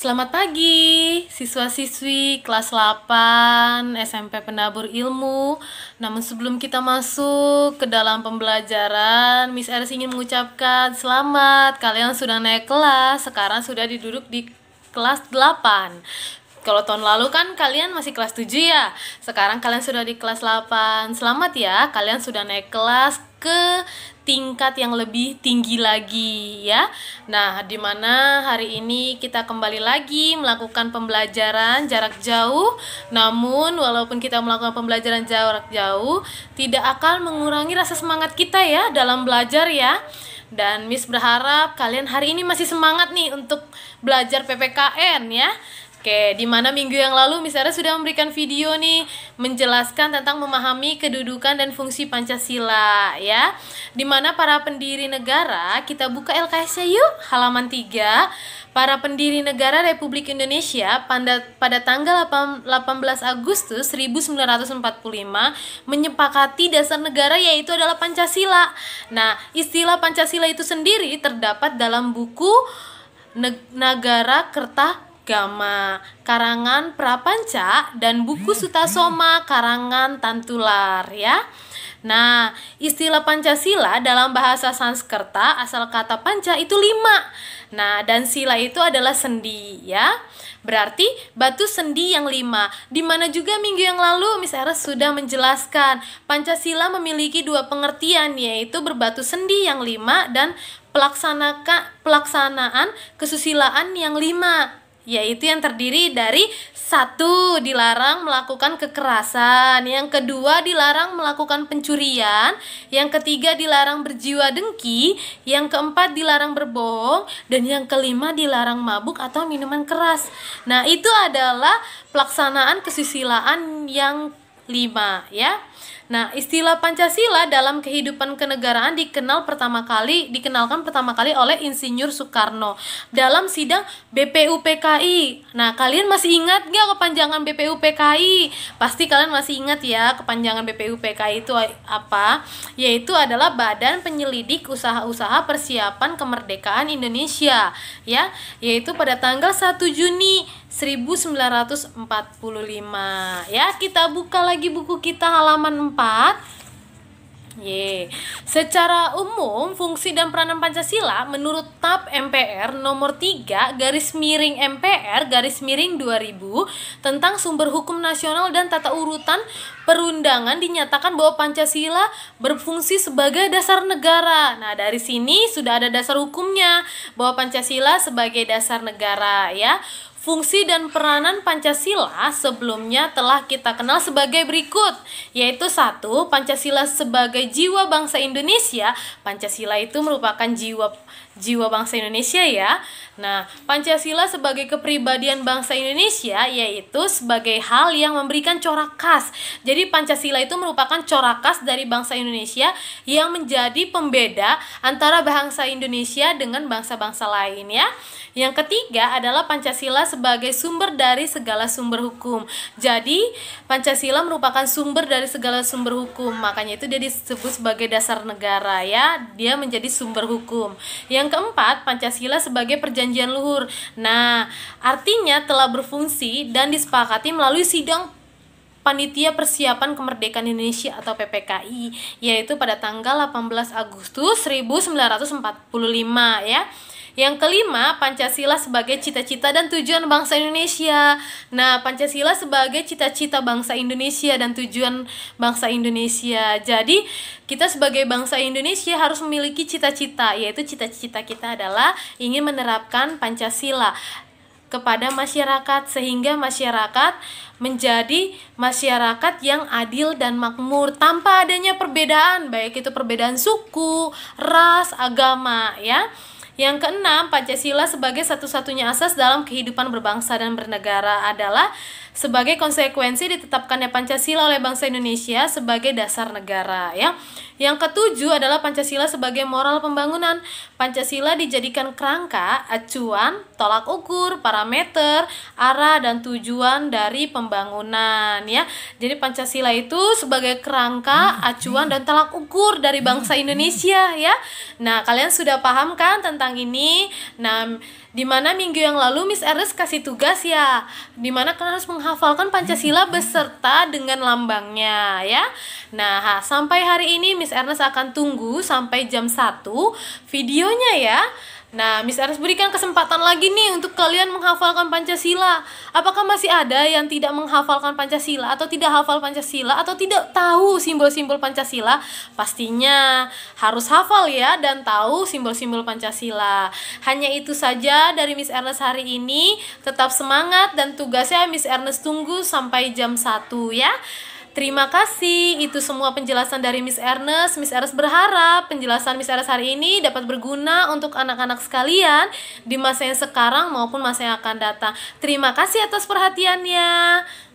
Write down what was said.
Selamat pagi, siswa-siswi kelas 8 SMP Penabur Ilmu. Namun sebelum kita masuk ke dalam pembelajaran, Miss Eris ingin mengucapkan selamat. Kalian sudah naik kelas, sekarang sudah diduduk di kelas 8. Kalau tahun lalu kan kalian masih kelas 7 ya. Sekarang kalian sudah di kelas 8. Selamat ya, kalian sudah naik kelas ke tingkat yang lebih tinggi lagi ya. Nah, di mana hari ini kita kembali lagi melakukan pembelajaran jarak jauh. Namun walaupun kita melakukan pembelajaran jarak jauh, tidak akan mengurangi rasa semangat kita ya dalam belajar ya. Dan Miss berharap kalian hari ini masih semangat nih untuk belajar PPKN ya. Oke, di mana minggu yang lalu misalnya sudah memberikan video nih menjelaskan tentang memahami kedudukan dan fungsi Pancasila ya. Di mana para pendiri negara, kita buka lks ya yuk, halaman 3. Para pendiri negara Republik Indonesia pada pada tanggal 18 Agustus 1945 menyepakati dasar negara yaitu adalah Pancasila. Nah, istilah Pancasila itu sendiri terdapat dalam buku Negara Kerta Gama karangan Prapanca dan buku Sutasoma karangan Tantular ya. Nah, istilah Pancasila dalam bahasa Sanskerta asal kata panca itu lima. Nah, dan sila itu adalah sendi ya. Berarti batu sendi yang lima. Di mana juga minggu yang lalu Miss Eras sudah menjelaskan Pancasila memiliki dua pengertian yaitu berbatu sendi yang lima dan pelaksanaan kesusilaan yang lima yaitu yang terdiri dari satu dilarang melakukan kekerasan, yang kedua dilarang melakukan pencurian, yang ketiga dilarang berjiwa dengki, yang keempat dilarang berbohong, dan yang kelima dilarang mabuk atau minuman keras. Nah, itu adalah pelaksanaan kesusilaan yang 5 ya. Nah, istilah Pancasila dalam kehidupan kenegaraan dikenal pertama kali dikenalkan pertama kali oleh Insinyur Soekarno dalam sidang BPUPKI. Nah, kalian masih ingat nggak kepanjangan BPUPKI? Pasti kalian masih ingat ya kepanjangan BPUPKI itu apa? Yaitu adalah Badan Penyelidik Usaha-usaha Persiapan Kemerdekaan Indonesia ya, yaitu pada tanggal 1 Juni 1945 ya kita buka lagi buku kita halaman 4 Ye. Secara umum, fungsi dan peranan Pancasila menurut TAP MPR nomor 3 garis miring MPR garis miring 2000 tentang sumber hukum nasional dan tata urutan perundangan dinyatakan bahwa Pancasila berfungsi sebagai dasar negara. Nah, dari sini sudah ada dasar hukumnya bahwa Pancasila sebagai dasar negara ya. Fungsi dan peranan Pancasila sebelumnya telah kita kenal sebagai berikut, yaitu satu Pancasila sebagai jiwa bangsa Indonesia. Pancasila itu merupakan jiwa jiwa bangsa Indonesia ya. Nah, Pancasila sebagai kepribadian bangsa Indonesia yaitu sebagai hal yang memberikan corak khas. Jadi Pancasila itu merupakan corak khas dari bangsa Indonesia yang menjadi pembeda antara bangsa Indonesia dengan bangsa-bangsa lain ya. Yang ketiga adalah Pancasila sebagai sumber dari segala sumber hukum. Jadi Pancasila merupakan sumber dari segala sumber hukum. Makanya itu dia disebut sebagai dasar negara ya. Dia menjadi sumber hukum. Yang keempat, Pancasila sebagai perjanjian luhur. Nah, artinya telah berfungsi dan disepakati melalui sidang Panitia Persiapan Kemerdekaan Indonesia atau PPKI yaitu pada tanggal 18 Agustus 1945 ya. Yang kelima, Pancasila sebagai cita-cita dan tujuan bangsa Indonesia. Nah, Pancasila sebagai cita-cita bangsa Indonesia dan tujuan bangsa Indonesia. Jadi, kita sebagai bangsa Indonesia harus memiliki cita-cita, yaitu cita-cita kita adalah ingin menerapkan Pancasila kepada masyarakat sehingga masyarakat menjadi masyarakat yang adil dan makmur tanpa adanya perbedaan baik itu perbedaan suku, ras, agama ya. Yang keenam, Pancasila sebagai satu-satunya asas dalam kehidupan berbangsa dan bernegara adalah sebagai konsekuensi ditetapkannya Pancasila oleh bangsa Indonesia sebagai dasar negara ya. Yang ketujuh adalah Pancasila sebagai moral pembangunan. Pancasila dijadikan kerangka, acuan, tolak ukur, parameter, arah dan tujuan dari pembangunan ya. Jadi Pancasila itu sebagai kerangka, acuan dan tolak ukur dari bangsa Indonesia ya. Nah, kalian sudah paham kan tentang ini? Nah, di mana minggu yang lalu Miss Eris kasih tugas ya. Di mana kalian harus meng menghafalkan Pancasila beserta dengan lambangnya ya. Nah, sampai hari ini Miss Ernest akan tunggu sampai jam 1 videonya ya. Nah, Miss Ernest berikan kesempatan lagi nih untuk kalian menghafalkan Pancasila. Apakah masih ada yang tidak menghafalkan Pancasila atau tidak hafal Pancasila atau tidak tahu simbol-simbol Pancasila? Pastinya harus hafal ya dan tahu simbol-simbol Pancasila. Hanya itu saja dari Miss Ernest hari ini. Tetap semangat dan tugasnya Miss Ernest tunggu sampai jam 1 ya. Terima kasih, itu semua penjelasan dari Miss Ernest. Miss Ernest berharap penjelasan Miss Ernest hari ini dapat berguna untuk anak-anak sekalian di masa yang sekarang maupun masa yang akan datang. Terima kasih atas perhatiannya.